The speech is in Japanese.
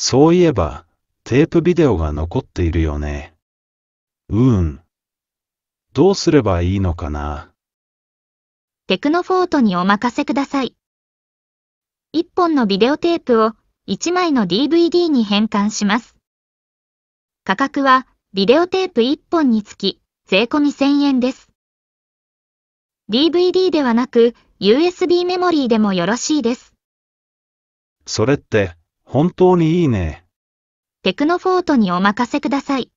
そういえば、テープビデオが残っているよね。うーん。どうすればいいのかな。テクノフォートにお任せください。1本のビデオテープを1枚の DVD に変換します。価格はビデオテープ1本につき税込み1000円です。DVD ではなく USB メモリーでもよろしいです。それって本当にいいね。テクノフォートにお任せください。